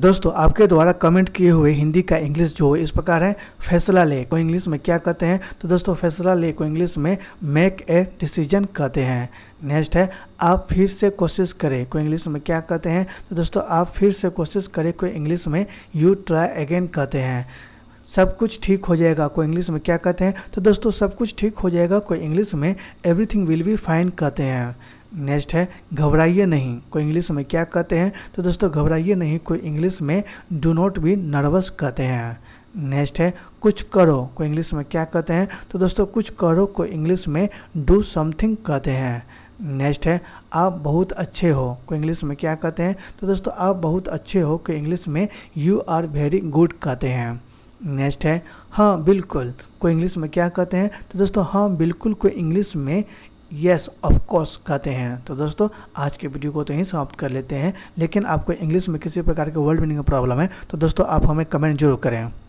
दोस्तों आपके द्वारा कमेंट किए हुए हिंदी का इंग्लिश जो इस प्रकार है फैसला ले को इंग्लिश में क्या कहते हैं तो दोस्तों फैसला ले को इंग्लिश में मेक ए डिसीजन कहते हैं नेक्स्ट है आप फिर से कोशिश करें को इंग्लिश में क्या कहते हैं तो दोस्तों आप फिर से कोशिश करें को इंग्लिश में यू ट्राई अगेन कहते हैं सब कुछ ठीक हो जाएगा को इंग्लिश में क्या कहते हैं तो दोस्तों सब कुछ ठीक हो जाएगा को इंग्लिश में एवरीथिंग विल बी फाइन कहते हैं नेक्स्ट है घबराइए नहीं कोई इंग्लिश में क्या कहते हैं तो दोस्तों घबराइए नहीं कोई इंग्लिश में डू नॉट बी नर्वस कहते हैं नेक्स्ट है कुछ करो को इंग्लिश में क्या कहते हैं तो दोस्तों कुछ करो को इंग्लिश में डू समथिंग कहते हैं नेक्स्ट है आप बहुत अच्छे हो को इंग्लिश में क्या कहते हैं तो दोस्तों आप बहुत अच्छे हो को इंग्लिश में यू आर वेरी गुड कहते हैं नेक्स्ट है हाँ बिल्कुल को इंग्लिश में क्या कहते हैं तो दोस्तों हाँ बिल्कुल को इंग्लिश में यस ऑफ कोर्स कहते हैं तो दोस्तों आज के वीडियो को तो यहीं समाप्त कर लेते हैं लेकिन आपको इंग्लिश में किसी प्रकार के वर्ड मीनिंग प्रॉब्लम है तो दोस्तों आप हमें कमेंट जरूर करें